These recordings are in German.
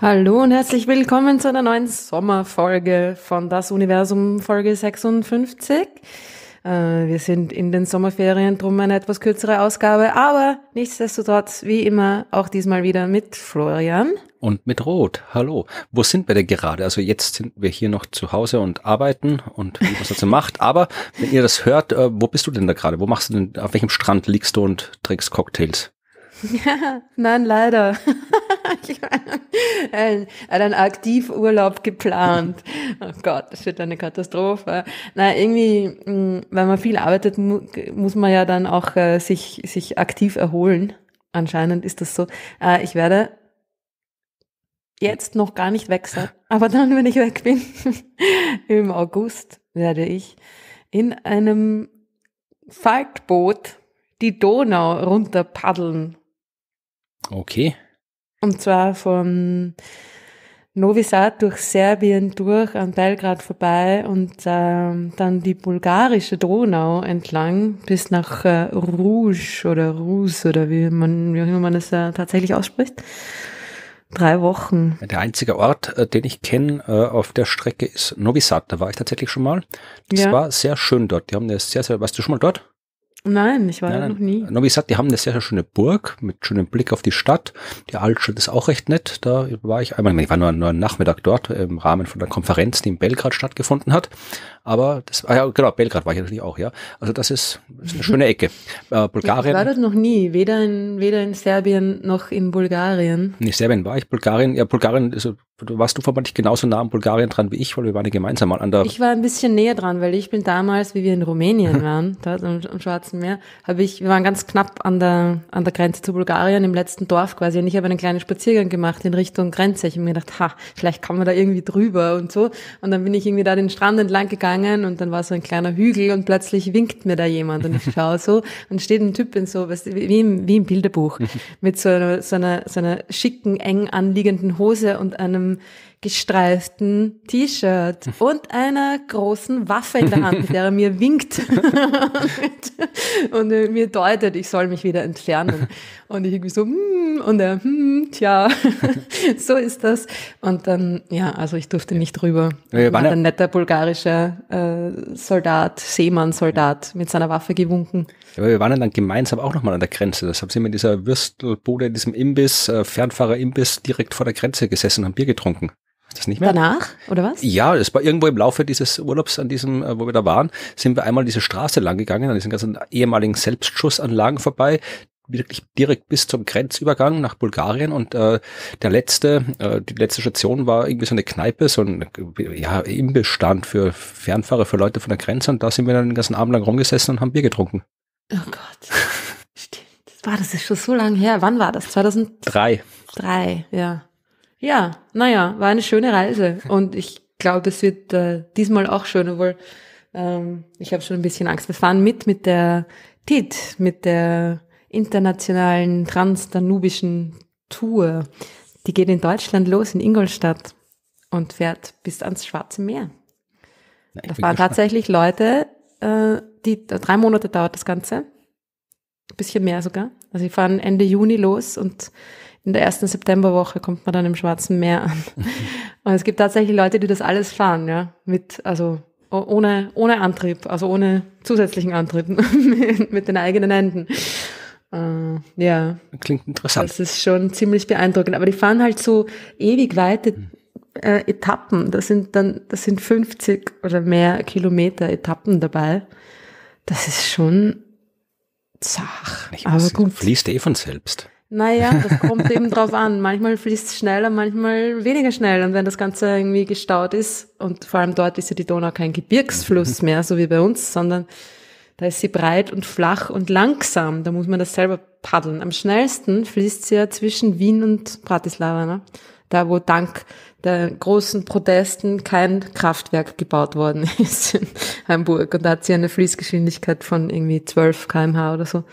Hallo und herzlich willkommen zu einer neuen Sommerfolge von Das Universum Folge 56. Äh, wir sind in den Sommerferien, drum eine etwas kürzere Ausgabe, aber nichtsdestotrotz, wie immer, auch diesmal wieder mit Florian und mit Rot. Hallo. Wo sind wir denn gerade? Also jetzt sind wir hier noch zu Hause und arbeiten und was dazu macht. Aber wenn ihr das hört, äh, wo bist du denn da gerade? Wo machst du denn, auf welchem Strand liegst du und trinkst Cocktails? Ja, nein, leider. ich meine, einen Aktivurlaub geplant. Oh Gott, das wird eine Katastrophe. Na, irgendwie, hm, wenn man viel arbeitet, muss man ja dann auch äh, sich, sich aktiv erholen. Anscheinend ist das so. Äh, ich werde jetzt noch gar nicht weg sein. Aber dann, wenn ich weg bin, im August, werde ich in einem Faltboot die Donau runter paddeln. Okay. Und zwar von Novi Sad durch Serbien durch an Belgrad vorbei und äh, dann die bulgarische Donau entlang bis nach äh, Rouge oder Rus oder wie man, wie man das äh, tatsächlich ausspricht. Drei Wochen. Der einzige Ort, äh, den ich kenne äh, auf der Strecke ist Novi Sad. Da war ich tatsächlich schon mal. Das ja. war sehr schön dort. Die haben eine sehr, sehr, warst du schon mal dort? Nein, ich war nein, nein. noch nie. Novi Sad, die haben eine sehr, sehr schöne Burg mit schönem Blick auf die Stadt. Die Altstadt ist auch recht nett. Da war ich einmal, ich war nur, nur einen Nachmittag dort im Rahmen von einer Konferenz, die in Belgrad stattgefunden hat. Aber das, ah ja, genau, Belgrad war ich natürlich auch, ja. Also das ist, ist eine schöne Ecke. Äh, Bulgarien. Ich war das noch nie, weder in, weder in Serbien noch in Bulgarien. Nee, Serbien war ich, Bulgarien, ja, Bulgarien, also, warst du vermutlich genauso nah an Bulgarien dran wie ich, weil wir waren ja gemeinsam an der. Ich war ein bisschen näher dran, weil ich bin damals, wie wir in Rumänien waren, da am, am Schwarzen Meer, habe ich, wir waren ganz knapp an der, an der Grenze zu Bulgarien, im letzten Dorf quasi, und ich habe einen kleinen Spaziergang gemacht in Richtung Grenze. Ich habe mir gedacht, ha, vielleicht kommen wir da irgendwie drüber und so. Und dann bin ich irgendwie da den Strand entlang gegangen gegangen und dann war so ein kleiner Hügel und plötzlich winkt mir da jemand und ich schaue so und steht ein Typ in so, weißt, wie, im, wie im Bilderbuch, mit so einer, so einer, so einer schicken, eng anliegenden Hose und einem gestreiften T-Shirt mhm. und einer großen Waffe in der Hand, mit der er mir winkt und äh, mir deutet, ich soll mich wieder entfernen. Und ich irgendwie so, hm, und er, hm, tja, so ist das. Und dann, ja, also ich durfte nicht drüber. Ja, war ein netter bulgarischer äh, Soldat, Seemannsoldat mit seiner Waffe gewunken. Ja, aber wir waren dann gemeinsam auch nochmal an der Grenze. Das haben sie mit dieser Würstelbude, in diesem Imbiss, äh, Fernfahrer-Imbiss direkt vor der Grenze gesessen und haben Bier getrunken. Das nicht mehr? Danach, oder was? Ja, es war irgendwo im Laufe dieses Urlaubs an diesem, äh, wo wir da waren, sind wir einmal diese Straße lang gegangen, an diesen ganzen ehemaligen Selbstschussanlagen vorbei, wirklich direkt bis zum Grenzübergang nach Bulgarien und äh, der letzte, äh, die letzte Station war irgendwie so eine Kneipe, so ein ja, Imbestand für Fernfahrer, für Leute von der Grenze und da sind wir dann den ganzen Abend lang rumgesessen und haben Bier getrunken. Oh Gott. Stimmt. War das ist schon so lange her. Wann war das? 2003. Drei, ja. Ja, naja, war eine schöne Reise und ich glaube, es wird äh, diesmal auch schön, obwohl ähm, ich habe schon ein bisschen Angst. Wir fahren mit mit der TIT, mit der internationalen transdanubischen Tour. Die geht in Deutschland los, in Ingolstadt und fährt bis ans Schwarze Meer. Na, da fahren tatsächlich Leute, äh, die drei Monate dauert das Ganze, ein bisschen mehr sogar. Also sie fahren Ende Juni los und in der ersten Septemberwoche kommt man dann im Schwarzen Meer an. Und es gibt tatsächlich Leute, die das alles fahren, ja, mit, also ohne, ohne Antrieb, also ohne zusätzlichen Antrieb, mit den eigenen Händen. Äh, ja. Klingt interessant. Das ist schon ziemlich beeindruckend. Aber die fahren halt so ewig weite hm. äh, Etappen. Das sind dann, das sind 50 oder mehr Kilometer Etappen dabei. Das ist schon zach. Ich aber gut. Fließt eh von selbst. Naja, das kommt eben drauf an. Manchmal fließt es schneller, manchmal weniger schnell. Und wenn das Ganze irgendwie gestaut ist, und vor allem dort ist ja die Donau kein Gebirgsfluss mehr, so wie bei uns, sondern da ist sie breit und flach und langsam. Da muss man das selber paddeln. Am schnellsten fließt sie ja zwischen Wien und Bratislava, ne? da wo dank der großen Protesten kein Kraftwerk gebaut worden ist in Hamburg. Und da hat sie eine Fließgeschwindigkeit von irgendwie 12 kmh oder so.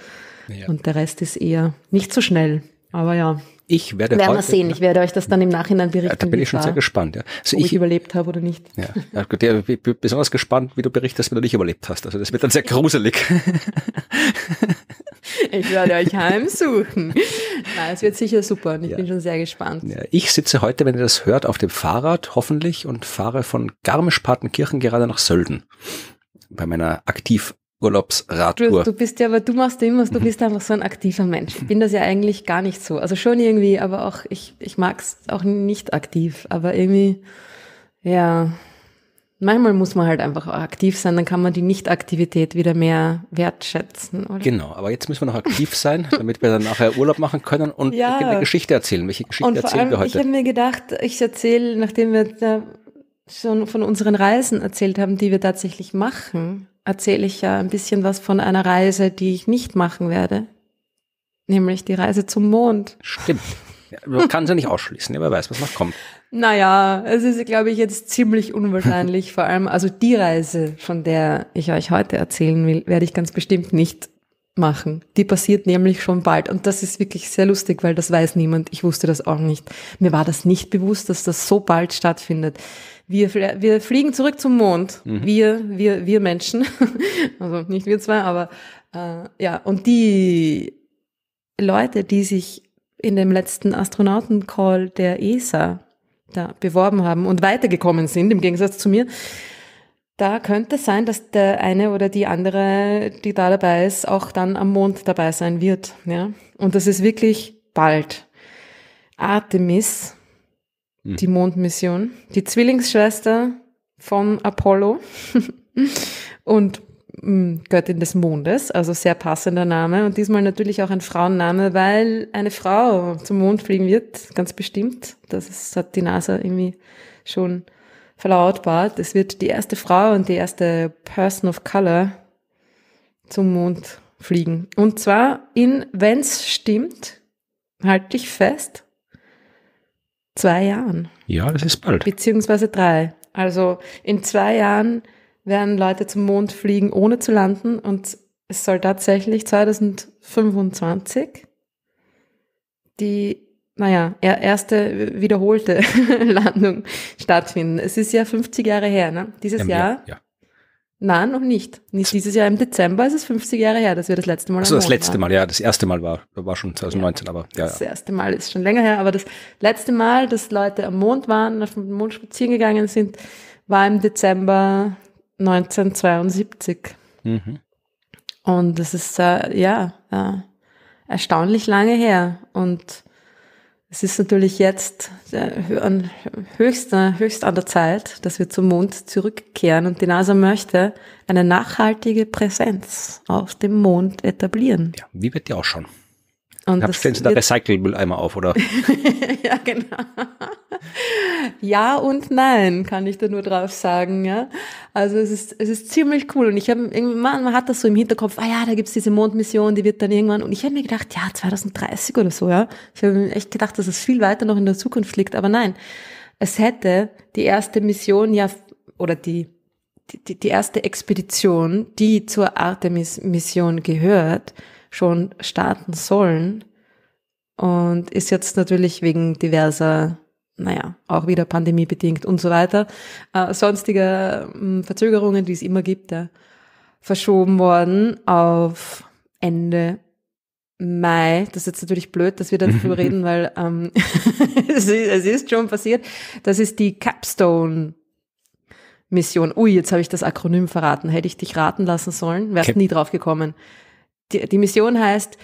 Ja. Und der Rest ist eher nicht so schnell. Aber ja. Ich werde Werden wir sehen. Ich werde euch das dann im Nachhinein berichten. da bin ich schon war, sehr gespannt. Ja. Also ich, ich, überlebt habe oder nicht. Ja. ja gut, ja, ich bin besonders gespannt, wie du berichtest, wenn du nicht überlebt hast. Also das wird dann sehr gruselig. ich werde euch heimsuchen. Nein, es wird sicher super und ich ja. bin schon sehr gespannt. Ja, ich sitze heute, wenn ihr das hört, auf dem Fahrrad hoffentlich und fahre von Garmisch-Partenkirchen gerade nach Sölden bei meiner aktiv Urlaubsradtour. Du, du, bist ja, aber du machst immer, du mhm. bist einfach so ein aktiver Mensch. Ich bin das ja eigentlich gar nicht so. Also schon irgendwie, aber auch, ich, ich mag es auch nicht aktiv. Aber irgendwie, ja, manchmal muss man halt einfach auch aktiv sein, dann kann man die Nichtaktivität wieder mehr wertschätzen. Oder? Genau, aber jetzt müssen wir noch aktiv sein, damit wir dann nachher Urlaub machen können und ja. eine Geschichte erzählen. Welche Geschichte und erzählen allem, wir heute? Ich habe mir gedacht, ich erzähle, nachdem wir da schon von unseren Reisen erzählt haben, die wir tatsächlich machen erzähle ich ja ein bisschen was von einer Reise, die ich nicht machen werde. Nämlich die Reise zum Mond. Stimmt. Man kann es ja nicht ausschließen, wer weiß, was noch kommt. Naja, es ist, glaube ich, jetzt ziemlich unwahrscheinlich. vor allem, also die Reise, von der ich euch heute erzählen will, werde ich ganz bestimmt nicht machen. Die passiert nämlich schon bald. Und das ist wirklich sehr lustig, weil das weiß niemand. Ich wusste das auch nicht. Mir war das nicht bewusst, dass das so bald stattfindet. Wir, wir fliegen zurück zum Mond. Mhm. Wir, wir, wir Menschen. Also nicht wir zwei, aber äh, ja. Und die Leute, die sich in dem letzten Astronautencall der ESA da beworben haben und weitergekommen sind, im Gegensatz zu mir, da könnte es sein, dass der eine oder die andere, die da dabei ist, auch dann am Mond dabei sein wird. Ja? Und das ist wirklich bald. Artemis hm. Die Mondmission. Die Zwillingsschwester von Apollo und hm, Göttin des Mondes, also sehr passender Name. Und diesmal natürlich auch ein Frauenname, weil eine Frau zum Mond fliegen wird, ganz bestimmt. Das ist, hat die NASA irgendwie schon verlautbart. Es wird die erste Frau und die erste Person of Color zum Mond fliegen. Und zwar in, wenn's stimmt, halt dich fest, zwei Jahren. Ja, das ist bald. Beziehungsweise drei. Also in zwei Jahren werden Leute zum Mond fliegen, ohne zu landen. Und es soll tatsächlich 2025 die, naja, erste wiederholte Landung stattfinden. Es ist ja 50 Jahre her, ne? Dieses ähm, Jahr. Ja, ja. Nein, noch nicht. nicht. Dieses Jahr im Dezember ist es 50 Jahre her, dass wir das letzte Mal. Also das letzte waren. Mal, ja, das erste Mal war, war schon 2019, ja, aber ja. Das ja. erste Mal ist schon länger her, aber das letzte Mal, dass Leute am Mond waren, auf dem Mond spazieren gegangen sind, war im Dezember 1972. Mhm. Und das ist äh, ja äh, erstaunlich lange her und es ist natürlich jetzt äh, höchst, höchst an der Zeit, dass wir zum Mond zurückkehren und die NASA möchte eine nachhaltige Präsenz auf dem Mond etablieren. Ja, wie wird die auch schon? Und Hab, stellen Sie da Recycle-Mülleimer auf, oder? ja, genau. ja und nein, kann ich da nur drauf sagen. Ja? Also es ist, es ist ziemlich cool. Und ich habe man hat das so im Hinterkopf, ah ja, da gibt's diese Mondmission, die wird dann irgendwann. Und ich habe mir gedacht, ja, 2030 oder so, ja. Ich habe mir echt gedacht, dass es viel weiter noch in der Zukunft liegt. Aber nein, es hätte die erste Mission ja, oder die, die, die erste Expedition, die zur Artemis-Mission gehört, schon starten sollen und ist jetzt natürlich wegen diverser, naja, auch wieder pandemiebedingt und so weiter, äh, sonstiger äh, hm, Verzögerungen, die es immer gibt, ja, verschoben worden auf Ende Mai, das ist jetzt natürlich blöd, dass wir darüber reden, weil ähm, es, ist, es, ist, schon passiert. Das ist die Capstone-Mission. Ui, jetzt habe ich das Akronym verraten. Hätte ich dich raten lassen sollen, wärst Cap nie drauf gekommen die, die Mission heißt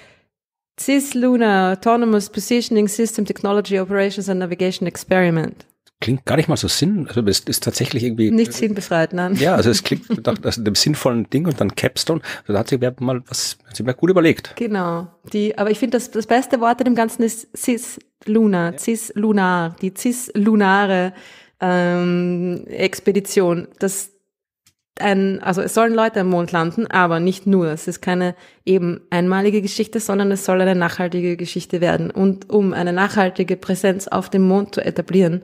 CIS Luna Autonomous Positioning System Technology Operations and Navigation Experiment klingt gar nicht mal so sinn, also es ist tatsächlich irgendwie nicht sinnbefreit, nein. Ja, also es klingt nach also dem sinnvollen Ding und dann Capstone, also da hat sich wer mal was, hat sich wer gut überlegt. Genau, die, aber ich finde das, das beste Wort in dem Ganzen ist cis luna, ja. cis lunar, die cis lunare ähm, Expedition. Das ein, also es sollen Leute am Mond landen, aber nicht nur. Es ist keine eben einmalige Geschichte, sondern es soll eine nachhaltige Geschichte werden. Und um eine nachhaltige Präsenz auf dem Mond zu etablieren,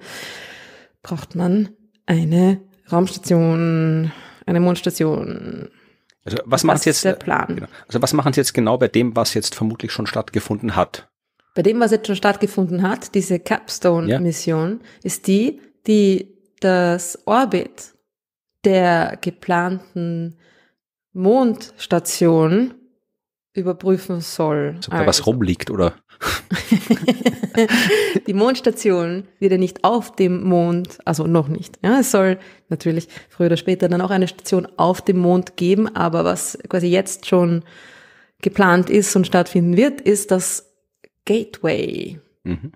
braucht man eine Raumstation, eine Mondstation. Also was machen jetzt der Plan? Genau. Also was machen Sie jetzt genau bei dem, was jetzt vermutlich schon stattgefunden hat? Bei dem, was jetzt schon stattgefunden hat, diese Capstone-Mission, ja. ist die, die das Orbit der geplanten Mondstation überprüfen soll. Ob also. was rumliegt, oder? die Mondstation wird ja nicht auf dem Mond, also noch nicht. Ja, es soll natürlich früher oder später dann auch eine Station auf dem Mond geben, aber was quasi jetzt schon geplant ist und stattfinden wird, ist das Gateway. Mhm.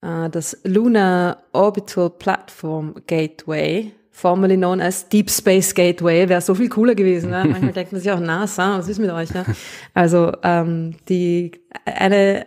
Äh, das Lunar Orbital Platform Gateway formerly known as Deep Space Gateway, wäre so viel cooler gewesen. Ne? Manchmal denkt man sich auch, NASA, was ist mit euch? Ne? Also ähm, die eine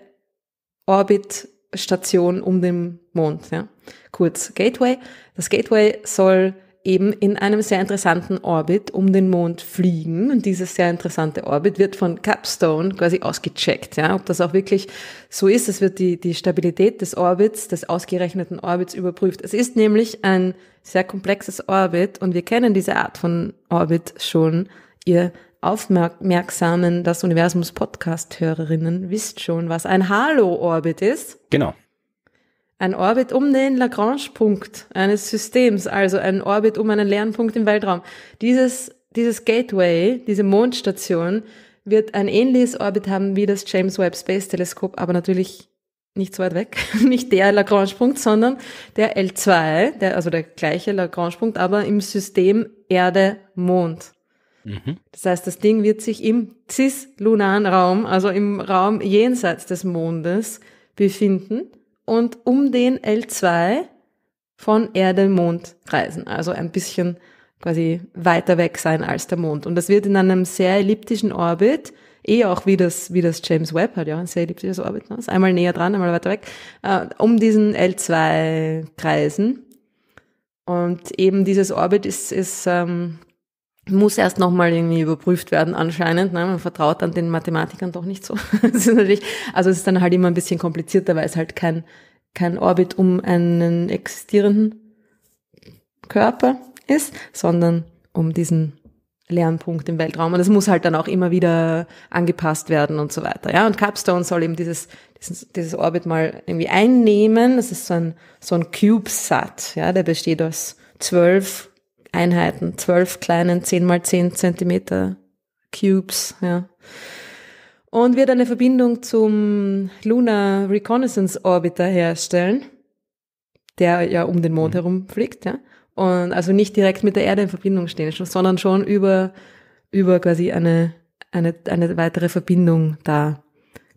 Orbitstation um den Mond, ja? kurz Gateway. Das Gateway soll eben in einem sehr interessanten Orbit um den Mond fliegen. Und dieses sehr interessante Orbit wird von Capstone quasi ausgecheckt, ja, ob das auch wirklich so ist. Es wird die, die Stabilität des Orbits, des ausgerechneten Orbits überprüft. Es ist nämlich ein sehr komplexes Orbit und wir kennen diese Art von Orbit schon. Ihr aufmerksamen Das Universums Podcast-Hörerinnen wisst schon, was ein Halo-Orbit ist. Genau. Ein Orbit um den Lagrange-Punkt eines Systems, also ein Orbit um einen leeren Punkt im Weltraum. Dieses, dieses Gateway, diese Mondstation, wird ein ähnliches Orbit haben wie das James Webb Space Teleskop, aber natürlich nicht so weit weg, nicht der Lagrange-Punkt, sondern der L2, der, also der gleiche Lagrange-Punkt, aber im System Erde-Mond. Mhm. Das heißt, das Ding wird sich im cis-lunaren Raum, also im Raum jenseits des Mondes, befinden und um den L2 von Erde, Mond kreisen. Also ein bisschen quasi weiter weg sein als der Mond. Und das wird in einem sehr elliptischen Orbit, eh auch wie das, wie das James Webb hat, ja, ein sehr elliptisches Orbit, ne? einmal näher dran, einmal weiter weg, äh, um diesen L2 kreisen. Und eben dieses Orbit ist, ist ähm, muss erst nochmal irgendwie überprüft werden anscheinend. Ne? Man vertraut dann den Mathematikern doch nicht so. das ist natürlich, also es ist dann halt immer ein bisschen komplizierter, weil es halt kein, kein Orbit um einen existierenden Körper ist, sondern um diesen Lernpunkt im Weltraum. Und es muss halt dann auch immer wieder angepasst werden und so weiter. Ja, und Capstone soll eben dieses, dieses, dieses Orbit mal irgendwie einnehmen. Das ist so ein, so ein CubeSat. Ja, der besteht aus zwölf Einheiten, zwölf kleinen 10 mal 10 Zentimeter Cubes, ja. Und wird eine Verbindung zum Lunar Reconnaissance Orbiter herstellen, der ja um den Mond mhm. herum fliegt, ja. Und also nicht direkt mit der Erde in Verbindung stehen, sondern schon über, über quasi eine, eine, eine weitere Verbindung da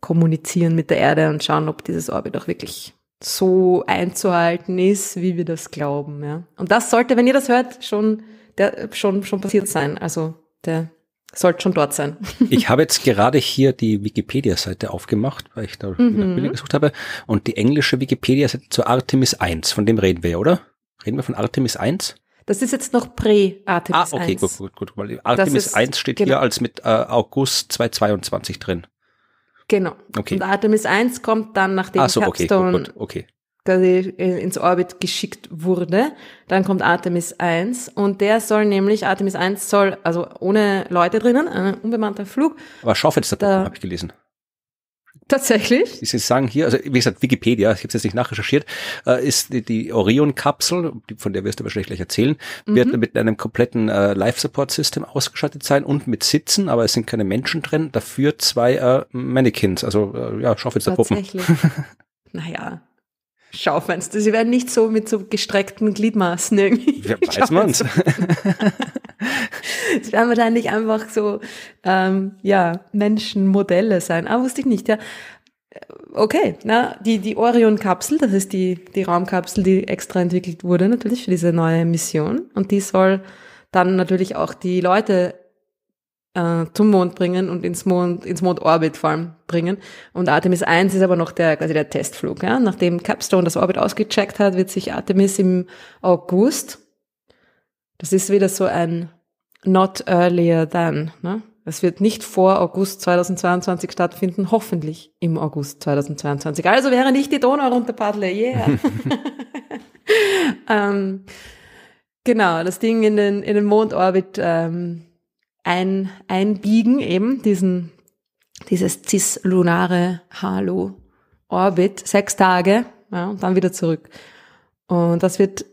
kommunizieren mit der Erde und schauen, ob dieses Orbit auch wirklich so einzuhalten ist, wie wir das glauben. Ja. Und das sollte, wenn ihr das hört, schon, der, schon, schon passiert sein. Also der sollte schon dort sein. ich habe jetzt gerade hier die Wikipedia-Seite aufgemacht, weil ich da mhm. Bilder gesucht habe. Und die englische Wikipedia-Seite zu Artemis 1, von dem reden wir ja, oder? Reden wir von Artemis 1? Das ist jetzt noch Prä-Artemis 1. Ah, okay, 1. gut, gut, gut. Weil Artemis ist, 1 steht genau. hier als mit äh, August 2022 drin. Genau. Okay. Und Artemis 1 kommt dann, nachdem Ach so, Capstone okay, gut, gut, okay. ins Orbit geschickt wurde, dann kommt Artemis 1 und der soll nämlich, Artemis 1 soll, also ohne Leute drinnen, ein unbemannter Flug. Aber Schaufensterpuppen, habe ich gelesen. Tatsächlich? Sie sagen hier, also wie gesagt, Wikipedia, ich habe es jetzt nicht nachrecherchiert, äh, ist die, die Orion-Kapsel, von der wirst du wahrscheinlich gleich erzählen, mhm. wird mit einem kompletten äh, Life-Support-System ausgeschaltet sein und mit Sitzen, aber es sind keine Menschen drin, dafür zwei äh, Mannequins, also äh, ja, Schaufensterpuppen. Tatsächlich. naja, Schaufenster, sie werden nicht so mit so gestreckten Gliedmaßen irgendwie. Ja, weiß man's. Das werden wahrscheinlich einfach so, ähm, ja, Menschenmodelle sein? Ah, wusste ich nicht, ja. Äh, okay, na, die, die Orion-Kapsel, das ist die, die Raumkapsel, die extra entwickelt wurde, natürlich für diese neue Mission. Und die soll dann natürlich auch die Leute äh, zum Mond bringen und ins Mond, ins Mondorbit vor allem bringen. Und Artemis 1 ist aber noch der, quasi der Testflug. Ja? Nachdem Capstone das Orbit ausgecheckt hat, wird sich Artemis im August, das ist wieder so ein not earlier than. Ne? Es wird nicht vor August 2022 stattfinden, hoffentlich im August 2022. Also während ich die Donau runterpaddle, yeah. ähm, genau, das Ding in den, in den Mondorbit ähm, ein, einbiegen, eben diesen, dieses cis-lunare Halo Orbit, sechs Tage, ja, und dann wieder zurück. Und das wird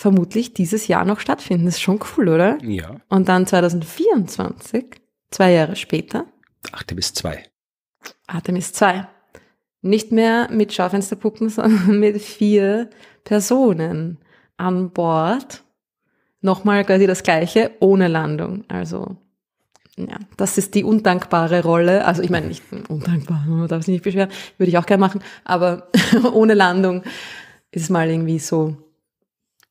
vermutlich dieses Jahr noch stattfinden. Das ist schon cool, oder? Ja. Und dann 2024, zwei Jahre später. Artemis 2. Artemis 2. Nicht mehr mit Schaufensterpuppen, sondern mit vier Personen an Bord. Nochmal quasi das Gleiche, ohne Landung. Also, ja, das ist die undankbare Rolle. Also, ich meine, nicht undankbar, man darf sich nicht beschweren, würde ich auch gerne machen, aber ohne Landung ist es mal irgendwie so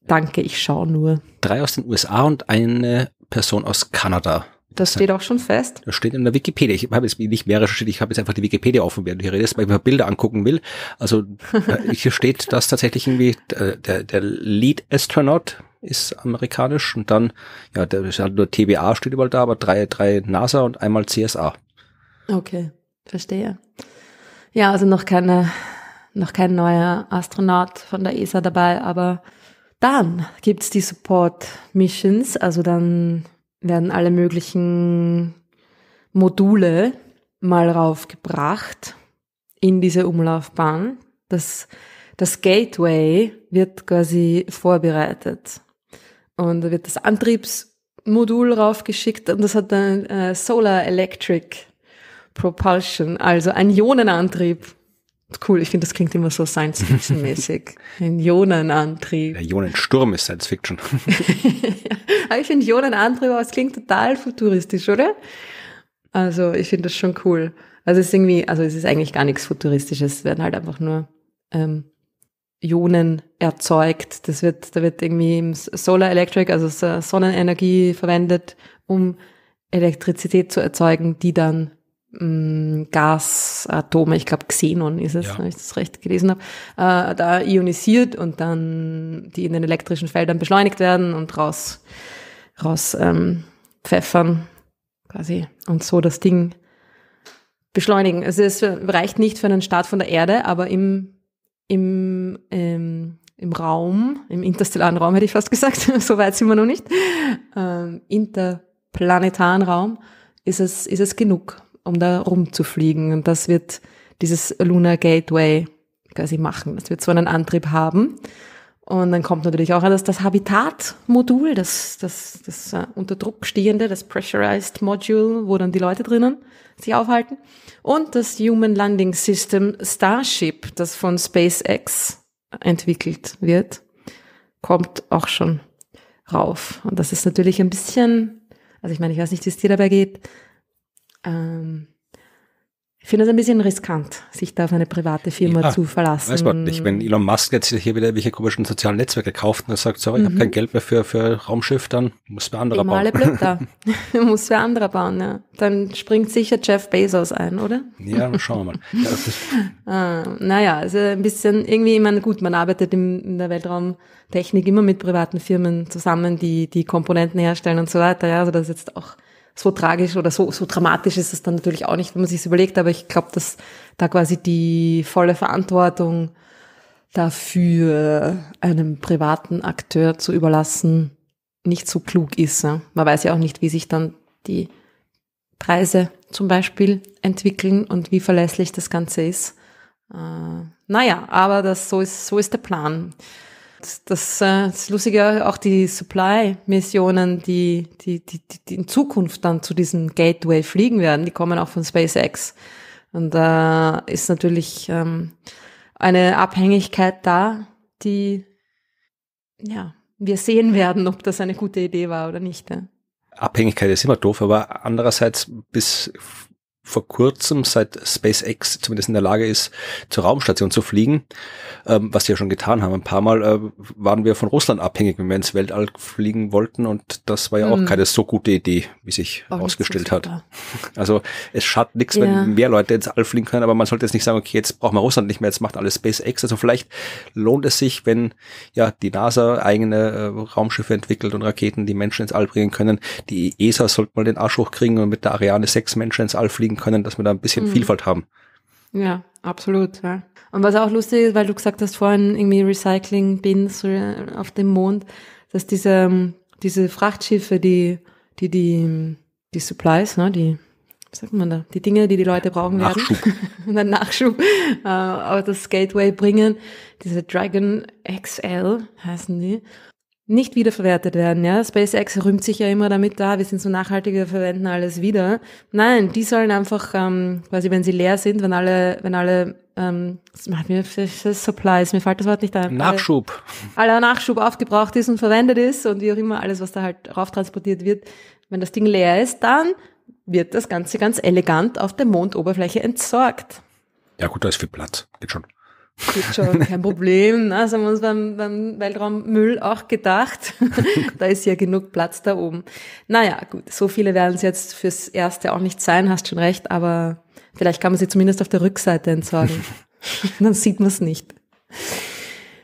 Danke, ich schaue nur. Drei aus den USA und eine Person aus Kanada. Das steht auch schon fest. Das steht in der Wikipedia. Ich habe jetzt nicht mehrere steht, ich habe jetzt einfach die Wikipedia offen, während du hier redest, weil ich mir Bilder angucken will. Also äh, hier steht, dass tatsächlich irgendwie äh, der, der Lead Astronaut ist amerikanisch und dann, ja, der ist halt nur TBA steht überall da, aber drei, drei NASA und einmal CSA. Okay, verstehe. Ja, also noch keine, noch kein neuer Astronaut von der ESA dabei, aber dann gibt's die Support Missions, also dann werden alle möglichen Module mal raufgebracht in diese Umlaufbahn. Das, das Gateway wird quasi vorbereitet. Und da wird das Antriebsmodul raufgeschickt und das hat dann äh, Solar Electric Propulsion, also ein Ionenantrieb. Cool, ich finde, das klingt immer so Science-Fiction-mäßig. Ein Ionenantrieb. Der Ionensturm ist Science-Fiction. aber ich finde Ionenantrieb, aber es klingt total futuristisch, oder? Also ich finde das schon cool. Also es ist irgendwie, also es ist eigentlich gar nichts Futuristisches, es werden halt einfach nur ähm, Ionen erzeugt. Das wird, da wird irgendwie Solar Electric, also Sonnenenergie verwendet, um Elektrizität zu erzeugen, die dann Mm, Gasatome, ich glaube Xenon ist es, ja. wenn ich das recht gelesen habe, äh, da ionisiert und dann die in den elektrischen Feldern beschleunigt werden und raus, raus ähm, pfeffern quasi und so das Ding beschleunigen. Also es reicht nicht für einen Start von der Erde, aber im, im, ähm, im Raum, im interstellaren Raum hätte ich fast gesagt, so weit sind wir noch nicht, ähm, interplanetaren Raum, ist es, ist es genug um da rumzufliegen. Und das wird dieses Lunar Gateway quasi machen. Das wird so einen Antrieb haben. Und dann kommt natürlich auch das, das Habitat-Modul, das, das, das äh, unter Druck stehende, das Pressurized Module, wo dann die Leute drinnen sich aufhalten. Und das Human Landing System Starship, das von SpaceX entwickelt wird, kommt auch schon rauf. Und das ist natürlich ein bisschen, also ich meine, ich weiß nicht, wie es dir dabei geht, ähm, ich finde es ein bisschen riskant, sich da auf eine private Firma ja, zu verlassen. Weiß man nicht, wenn Elon Musk jetzt hier wieder welche komischen sozialen Netzwerke kauft und er sagt, so, ich mhm. habe kein Geld mehr für, für Raumschiff, dann muss wer anderer bauen. Alle Blätter. muss wer anderer bauen, ja. Dann springt sicher Jeff Bezos ein, oder? Ja, schauen wir mal. Ja, ah, naja, also ein bisschen irgendwie, ich meine, gut, man arbeitet im, in der Weltraumtechnik immer mit privaten Firmen zusammen, die die Komponenten herstellen und so weiter. Ja, also das ist jetzt auch so tragisch oder so, so dramatisch ist es dann natürlich auch nicht, wenn man sich überlegt, aber ich glaube, dass da quasi die volle Verantwortung dafür einem privaten Akteur zu überlassen nicht so klug ist. Ne? Man weiß ja auch nicht, wie sich dann die Preise zum Beispiel entwickeln und wie verlässlich das Ganze ist. Äh, naja, aber das, so, ist, so ist der Plan. Das, das, äh, das Lustige auch die Supply-Missionen, die, die, die, die in Zukunft dann zu diesem Gateway fliegen werden, die kommen auch von SpaceX. Und da äh, ist natürlich ähm, eine Abhängigkeit da, die ja, wir sehen werden, ob das eine gute Idee war oder nicht. Ja. Abhängigkeit ist immer doof, aber andererseits bis vor kurzem, seit SpaceX zumindest in der Lage ist, zur Raumstation zu fliegen, ähm, was sie ja schon getan haben. Ein paar Mal äh, waren wir von Russland abhängig, wenn wir ins Weltall fliegen wollten und das war ja hm. auch keine so gute Idee, wie sich auch herausgestellt hat. Also es schadet nichts, ja. wenn mehr Leute ins All fliegen können, aber man sollte jetzt nicht sagen, okay, jetzt braucht man Russland nicht mehr, jetzt macht alles SpaceX. Also vielleicht lohnt es sich, wenn ja die NASA eigene äh, Raumschiffe entwickelt und Raketen, die Menschen ins All bringen können. Die ESA sollte mal den Arsch hochkriegen und mit der Ariane 6 Menschen ins All fliegen können, dass wir da ein bisschen mhm. Vielfalt haben. Ja, absolut. Ja. Und was auch lustig ist, weil du gesagt hast vorhin irgendwie Recycling Bins auf dem Mond, dass diese ähm, diese Frachtschiffe, die die die die Supplies, ne, die wie sagt man da, die Dinge, die die Leute brauchen Nachschub. werden, und dann Nachschub äh, auf das Gateway bringen, diese Dragon XL heißen die nicht wiederverwertet werden. Ja? SpaceX rühmt sich ja immer damit da, wir sind so nachhaltig, wir verwenden alles wieder. Nein, die sollen einfach ähm, quasi, wenn sie leer sind, wenn alle, wenn alle ähm, Supplies, mir fällt das Wort nicht ein. Nachschub. Alle, aller Nachschub aufgebraucht ist und verwendet ist und wie auch immer, alles, was da halt rauf transportiert wird, wenn das Ding leer ist, dann wird das Ganze ganz elegant auf der Mondoberfläche entsorgt. Ja gut, da ist viel Platz. Geht schon. Geht schon, kein Problem. Ne? Das haben wir uns beim, beim Weltraummüll auch gedacht. da ist ja genug Platz da oben. Naja, gut, so viele werden es jetzt fürs Erste auch nicht sein, hast schon recht, aber vielleicht kann man sie zumindest auf der Rückseite entsorgen. dann sieht man es nicht.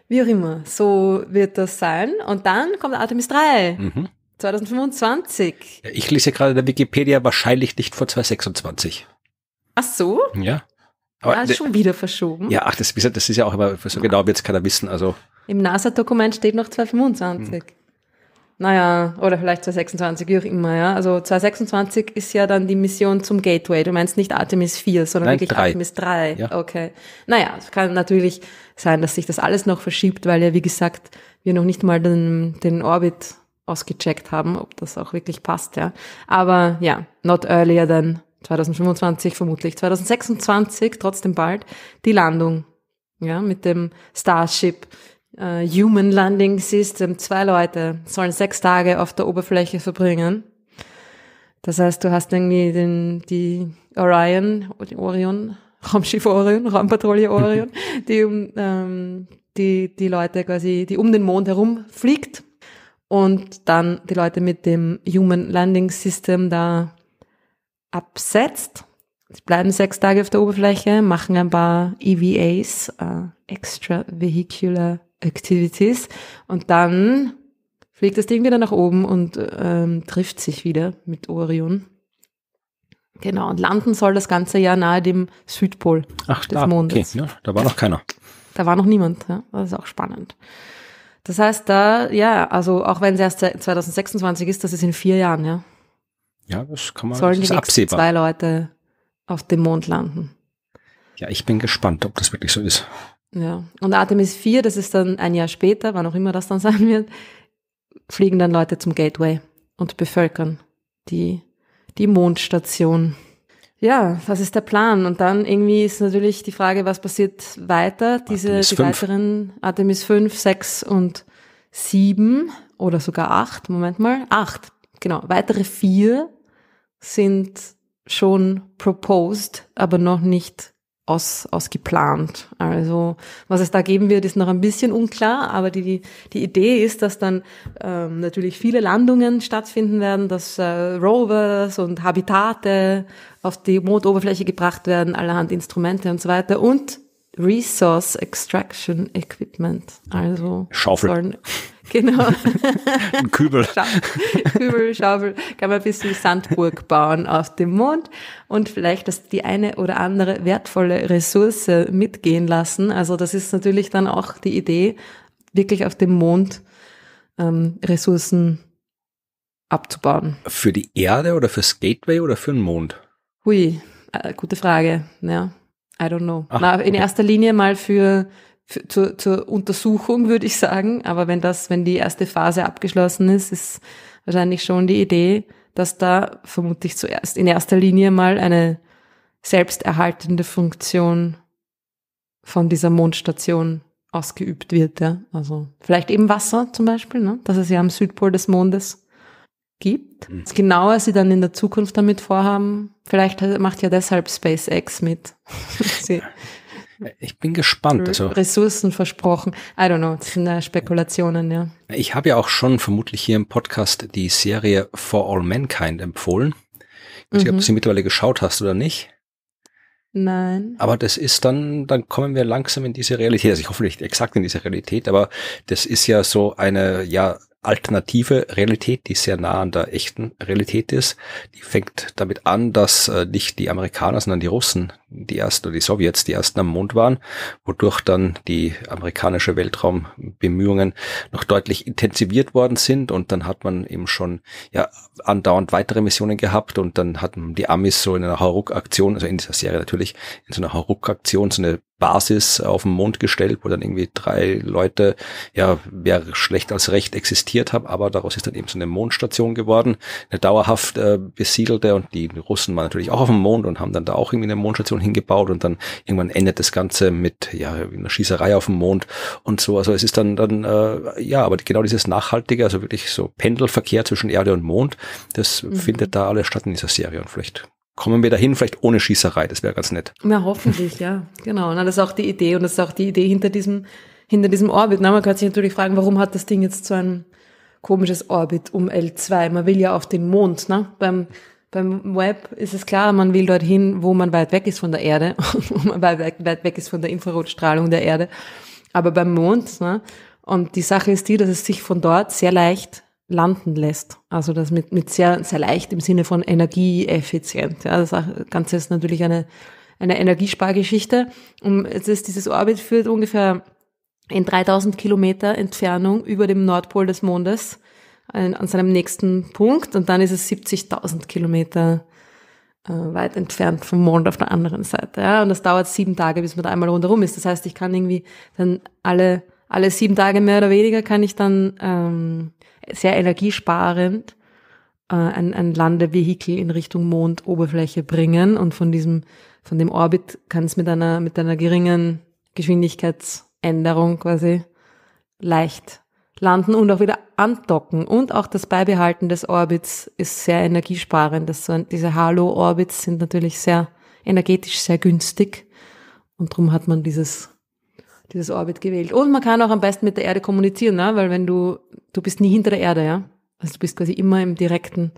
Wie auch immer, so wird das sein. Und dann kommt Artemis 3. Mhm. 2025. Ich lese gerade der Wikipedia wahrscheinlich nicht vor 2026. Ach so? Ja. Aber ah, schon wieder verschoben. Ja, ach, das, das ist ja auch immer, so genau wird es keiner wissen. Also. Im NASA-Dokument steht noch 2025. Hm. Naja, oder vielleicht 2026, wie auch immer, ja. Also 2026 ist ja dann die Mission zum Gateway. Du meinst nicht Artemis 4, sondern Nein, wirklich drei. Artemis 3. Ja. Okay. Naja, es kann natürlich sein, dass sich das alles noch verschiebt, weil ja, wie gesagt, wir noch nicht mal den, den Orbit ausgecheckt haben, ob das auch wirklich passt, ja. Aber ja, not earlier than 2025 vermutlich, 2026 trotzdem bald, die Landung. Ja, mit dem Starship äh, Human Landing System. Zwei Leute sollen sechs Tage auf der Oberfläche verbringen. Das heißt, du hast irgendwie den, die Orion, die Orion, Raumschiff Orion, Raumpatrouille Orion, die um, ähm, die, die Leute quasi, die um den Mond herum fliegt und dann die Leute mit dem Human Landing System da absetzt. Sie bleiben sechs Tage auf der Oberfläche, machen ein paar EVAs, äh, Extravehicular Activities, und dann fliegt das Ding wieder nach oben und ähm, trifft sich wieder mit Orion. Genau, und landen soll das ganze Jahr nahe dem Südpol Ach, des da, Mondes. Okay, ja, da war noch keiner. Da war noch niemand, ja? das ist auch spannend. Das heißt, da, ja, also auch wenn es erst 2026 ist, das ist in vier Jahren, ja. Ja, das kann man Sollen das die absehbar. zwei Leute auf dem Mond landen. Ja, ich bin gespannt, ob das wirklich so ist. Ja, und Artemis 4, das ist dann ein Jahr später, wann auch immer das dann sein wird, fliegen dann Leute zum Gateway und bevölkern die, die Mondstation. Ja, das ist der Plan. Und dann irgendwie ist natürlich die Frage, was passiert weiter? Diese Artemis die 5. weiteren Artemis 5, 6 und 7 oder sogar 8, Moment mal, 8 genau, weitere vier sind schon proposed, aber noch nicht aus, ausgeplant. Also was es da geben wird, ist noch ein bisschen unklar, aber die, die Idee ist, dass dann ähm, natürlich viele Landungen stattfinden werden, dass äh, Rovers und Habitate auf die Mondoberfläche gebracht werden, allerhand Instrumente und so weiter und Resource Extraction Equipment. Also Schaufel. Sollen, Genau. Ein Kübel. Scha Kübel, Schaufel. Kann man ein bisschen Sandburg bauen auf dem Mond und vielleicht das die eine oder andere wertvolle Ressource mitgehen lassen. Also das ist natürlich dann auch die Idee, wirklich auf dem Mond ähm, Ressourcen abzubauen. Für die Erde oder fürs Gateway oder für den Mond? Hui, äh, gute Frage. Ja, I don't know. Ach, Na, in okay. erster Linie mal für für, zur, zur Untersuchung, würde ich sagen. Aber wenn das, wenn die erste Phase abgeschlossen ist, ist wahrscheinlich schon die Idee, dass da vermutlich zuerst in erster Linie mal eine selbsterhaltende Funktion von dieser Mondstation ausgeübt wird. Ja? Also vielleicht eben Wasser zum Beispiel, ne? dass es ja am Südpol des Mondes gibt. Mhm. Genauer sie dann in der Zukunft damit vorhaben, vielleicht macht ja deshalb SpaceX mit. sie ich bin gespannt. Also, Ressourcen versprochen. I don't know, das sind Spekulationen, ja. Ich habe ja auch schon vermutlich hier im Podcast die Serie For All Mankind empfohlen. Ich weiß nicht, mhm. ob du mhm. sie mittlerweile geschaut hast oder nicht. Nein. Aber das ist dann, dann kommen wir langsam in diese Realität. Also ich hoffe nicht exakt in diese Realität, aber das ist ja so eine, ja, alternative Realität, die sehr nah an der echten Realität ist. Die fängt damit an, dass äh, nicht die Amerikaner, sondern die Russen die ersten oder die Sowjets die ersten am Mond waren, wodurch dann die amerikanische Weltraumbemühungen noch deutlich intensiviert worden sind und dann hat man eben schon ja andauernd weitere Missionen gehabt und dann hatten die Amis so in einer Hauruck-Aktion, also in dieser Serie natürlich, in so einer Hauruck-Aktion so eine Basis auf den Mond gestellt, wo dann irgendwie drei Leute, ja, wer schlecht als recht existiert haben, aber daraus ist dann eben so eine Mondstation geworden, eine dauerhaft äh, besiedelte und die Russen waren natürlich auch auf dem Mond und haben dann da auch irgendwie eine Mondstation hingebaut und dann irgendwann endet das Ganze mit ja, einer Schießerei auf dem Mond und so. Also es ist dann, dann äh, ja, aber genau dieses Nachhaltige, also wirklich so Pendelverkehr zwischen Erde und Mond, das mhm. findet da alles statt in dieser Serie und vielleicht kommen wir dahin, vielleicht ohne Schießerei, das wäre ganz nett. Na, hoffentlich, ja, genau. Na, das ist auch die Idee und das ist auch die Idee hinter diesem, hinter diesem Orbit. Na, man kann sich natürlich fragen, warum hat das Ding jetzt so ein komisches Orbit um L2? Man will ja auf den Mond, ne? Beim beim Web ist es klar, man will dorthin, wo man weit weg ist von der Erde, wo man weit, weg ist von der Infrarotstrahlung der Erde. Aber beim Mond, ne? Und die Sache ist die, dass es sich von dort sehr leicht landen lässt. Also das mit, mit sehr, sehr leicht im Sinne von energieeffizient. Ja, das Ganze ist natürlich eine, eine Energiespargeschichte. Und es ist, dieses Orbit führt ungefähr in 3000 Kilometer Entfernung über dem Nordpol des Mondes an seinem nächsten Punkt und dann ist es 70.000 Kilometer äh, weit entfernt vom Mond auf der anderen Seite. Ja? Und das dauert sieben Tage, bis man da einmal rundherum ist. Das heißt, ich kann irgendwie dann alle, alle sieben Tage mehr oder weniger kann ich dann ähm, sehr energiesparend äh, ein, ein Landevehikel in Richtung Mondoberfläche bringen und von diesem, von dem Orbit kann es mit einer, mit einer geringen Geschwindigkeitsänderung quasi leicht landen und auch wieder andocken. Und auch das Beibehalten des Orbits ist sehr energiesparend. Das, diese Halo-Orbits sind natürlich sehr energetisch sehr günstig. Und darum hat man dieses, dieses Orbit gewählt. Und man kann auch am besten mit der Erde kommunizieren, ne? weil wenn du, du bist nie hinter der Erde, ja. Also du bist quasi immer im direkten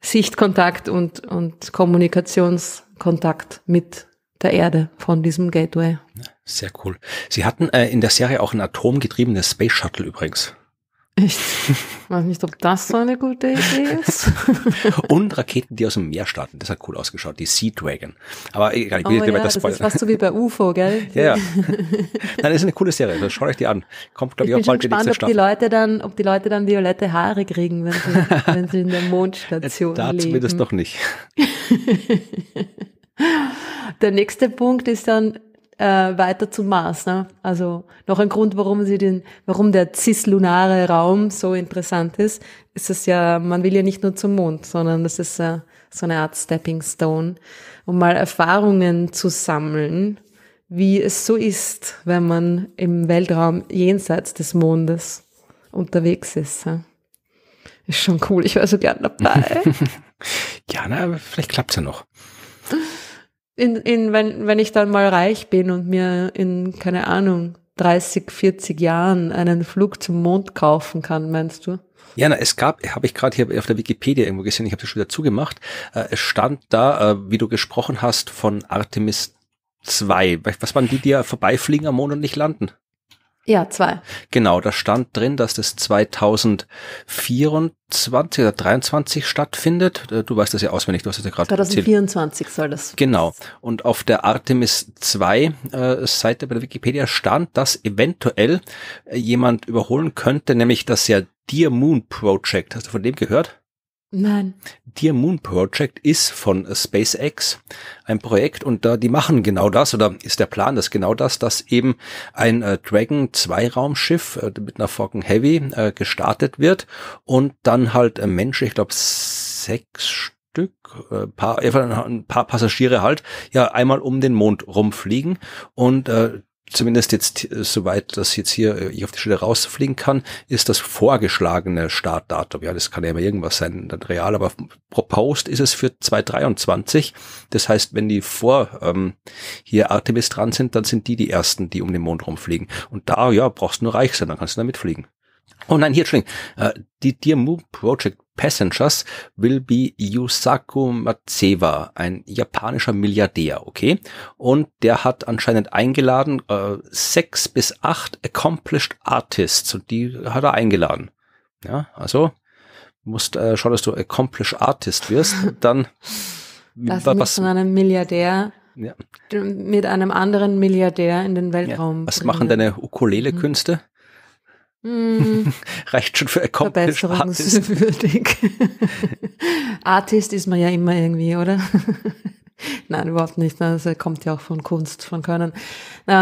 Sichtkontakt und, und Kommunikationskontakt mit der Erde, von diesem Gateway. Sehr cool. Sie hatten äh, in der Serie auch ein atomgetriebenes Space Shuttle übrigens. Ich weiß nicht, ob das so eine gute Idee ist. Und Raketen, die aus dem Meer starten. Das hat cool ausgeschaut. Die Sea Dragon. Aber egal, ich will oh, nicht ja, das spoilern. Das ist fast so wie bei UFO, gell? ja, ja. Nein, das ist eine coole Serie. Also schaut euch die an. Kommt, glaube ich, auch bald gespannt, die nächste ob die Leute dann, ob die Leute dann violette Haare kriegen, wenn sie, wenn sie in der Mondstation da leben. Da zumindest doch nicht. Der nächste Punkt ist dann äh, weiter zum Mars. Ne? Also noch ein Grund, warum sie den, warum der cislunare Raum so interessant ist, ist es ja, man will ja nicht nur zum Mond, sondern das ist äh, so eine Art Stepping Stone, um mal Erfahrungen zu sammeln, wie es so ist, wenn man im Weltraum jenseits des Mondes unterwegs ist. Ne? Ist schon cool, ich wäre so gern dabei. ja, na, vielleicht klappt's ja noch in, in, wenn, wenn ich dann mal reich bin und mir in, keine Ahnung, 30, 40 Jahren einen Flug zum Mond kaufen kann, meinst du? Ja, na, es gab, habe ich gerade hier auf der Wikipedia irgendwo gesehen, ich habe das schon wieder zugemacht, äh, es stand da, äh, wie du gesprochen hast, von Artemis 2. Was waren die, die ja vorbeifliegen am Mond und nicht landen? Ja, zwei. Genau, da stand drin, dass das 2024 oder 23 stattfindet. Äh, du weißt das ja auswendig, du hast es ja gerade 2024 soll das. Genau. Und auf der Artemis 2 äh, Seite bei der Wikipedia stand, dass eventuell äh, jemand überholen könnte, nämlich das ja Dear Moon Project. Hast du von dem gehört? Nein. Dear Moon Project ist von SpaceX ein Projekt und da äh, die machen genau das oder ist der Plan, dass genau das, dass eben ein äh, Dragon 2 Raumschiff äh, mit einer Falcon Heavy äh, gestartet wird und dann halt äh, Menschen, ich glaube sechs Stück, äh, paar, ein paar Passagiere halt, ja einmal um den Mond rumfliegen und äh, zumindest jetzt, äh, soweit dass jetzt hier äh, ich auf die Stelle rausfliegen kann, ist das vorgeschlagene Startdatum. Ja, das kann ja immer irgendwas sein, dann real, aber proposed ist es für 2023. Das heißt, wenn die vor ähm, hier Artemis dran sind, dann sind die die ersten, die um den Mond rumfliegen. Und da, ja, brauchst du nur reich sein, dann kannst du da mitfliegen. Oh nein, hier, Entschuldigung. Äh, die Dear Moon Project Passengers will be Yusaku Matsewa, ein japanischer Milliardär, okay? Und der hat anscheinend eingeladen äh, sechs bis acht Accomplished Artists und die hat er eingeladen. Ja, also musst äh, schau, dass du Accomplished Artist wirst, dann das was von einem Milliardär ja. mit einem anderen Milliardär in den Weltraum. Ja. Was bringen. machen deine Ukulele-Künste? Mhm. Mm. Reicht schon für Verbesserungswürdig. Artist ist man ja immer irgendwie, oder? Nein, überhaupt nicht. Das kommt ja auch von Kunst, von Können. Äh,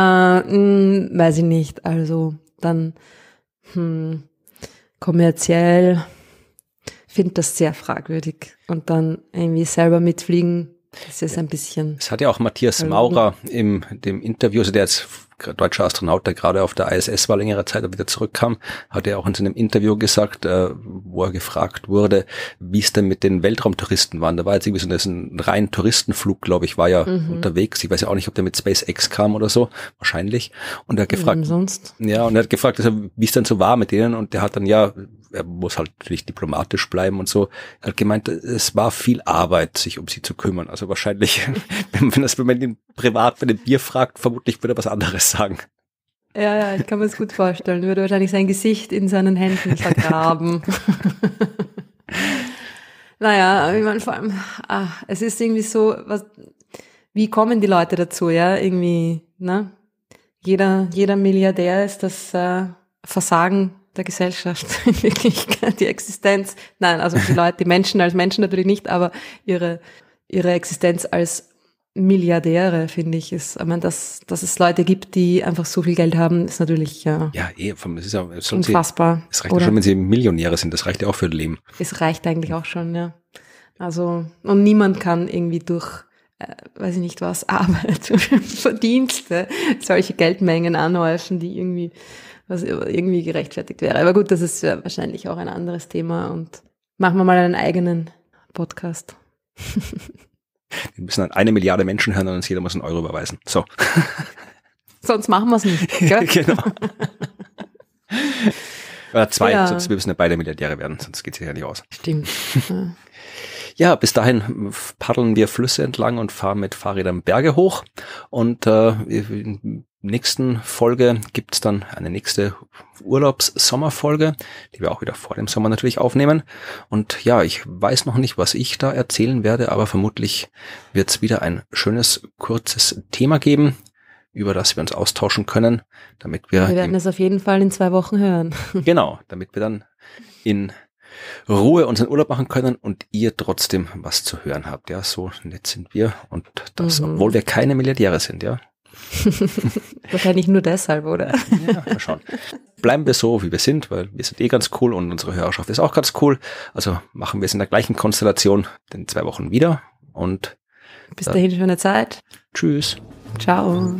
mh, hm, weiß ich nicht. Also dann hm, kommerziell finde das sehr fragwürdig. Und dann irgendwie selber mitfliegen, das ist ein bisschen. Es hat ja auch Matthias Maurer im dem Interview, also der jetzt deutscher Astronaut, der gerade auf der ISS war längere Zeit und wieder zurückkam, hat er auch in seinem Interview gesagt, äh, wo er gefragt wurde, wie es denn mit den Weltraumtouristen war. da war jetzt irgendwie so das ein rein Touristenflug, glaube ich, war ja mhm. unterwegs. Ich weiß ja auch nicht, ob der mit SpaceX kam oder so, wahrscheinlich. Und er hat gefragt, ja, und er hat gefragt, also, wie es dann so war mit denen. Und der hat dann ja, er muss halt natürlich diplomatisch bleiben und so. Er hat gemeint, es war viel Arbeit, sich um sie zu kümmern. Also wahrscheinlich, wenn man das, wenn man ihn privat wenn dem Bier fragt, vermutlich er was anderes sagen. Ja, ja, ich kann mir das gut vorstellen. Würde wahrscheinlich sein Gesicht in seinen Händen vergraben. naja, ich meine, vor allem, ach, es ist irgendwie so, was, wie kommen die Leute dazu, ja? Irgendwie, ne? Jeder, jeder Milliardär ist das äh, Versagen der Gesellschaft in Wirklichkeit, die Existenz. Nein, also die Leute, die Menschen als Menschen natürlich nicht, aber ihre, ihre Existenz als Milliardäre, finde ich, ist, ich meine, dass, dass es Leute gibt, die einfach so viel Geld haben, ist natürlich ja, ja eh, das ist ja unfassbar. Sie, es reicht ja schon, wenn sie Millionäre sind, das reicht ja auch für ein Leben. Es reicht eigentlich auch schon, ja. Also, und niemand kann irgendwie durch, äh, weiß ich nicht was, Arbeit, Verdienste, solche Geldmengen anhäufen, die irgendwie, was irgendwie gerechtfertigt wäre. Aber gut, das ist ja wahrscheinlich auch ein anderes Thema und machen wir mal einen eigenen Podcast. Wir müssen an halt eine Milliarde Menschen hören und uns jeder muss einen Euro überweisen. So. Sonst machen wir es nicht. Gell? genau. Oder zwei, ja. sonst wir müssen ja beide Milliardäre werden, sonst geht es ja nicht aus. Stimmt. Ja, bis dahin paddeln wir Flüsse entlang und fahren mit Fahrrädern Berge hoch. Und äh, in nächsten Folge gibt's dann eine nächste Urlaubssommerfolge, die wir auch wieder vor dem Sommer natürlich aufnehmen. Und ja, ich weiß noch nicht, was ich da erzählen werde, aber vermutlich wird's wieder ein schönes, kurzes Thema geben über das wir uns austauschen können, damit wir. Wir werden es auf jeden Fall in zwei Wochen hören. genau, damit wir dann in Ruhe unseren Urlaub machen können und ihr trotzdem was zu hören habt. Ja, so nett sind wir und das, mhm. obwohl wir keine Milliardäre sind, ja. Wahrscheinlich nur deshalb, oder? Ja, mal schauen. Bleiben wir so, wie wir sind, weil wir sind eh ganz cool und unsere Hörerschaft ist auch ganz cool. Also machen wir es in der gleichen Konstellation in zwei Wochen wieder und bis dahin schöne Zeit. Tschüss. Ciao.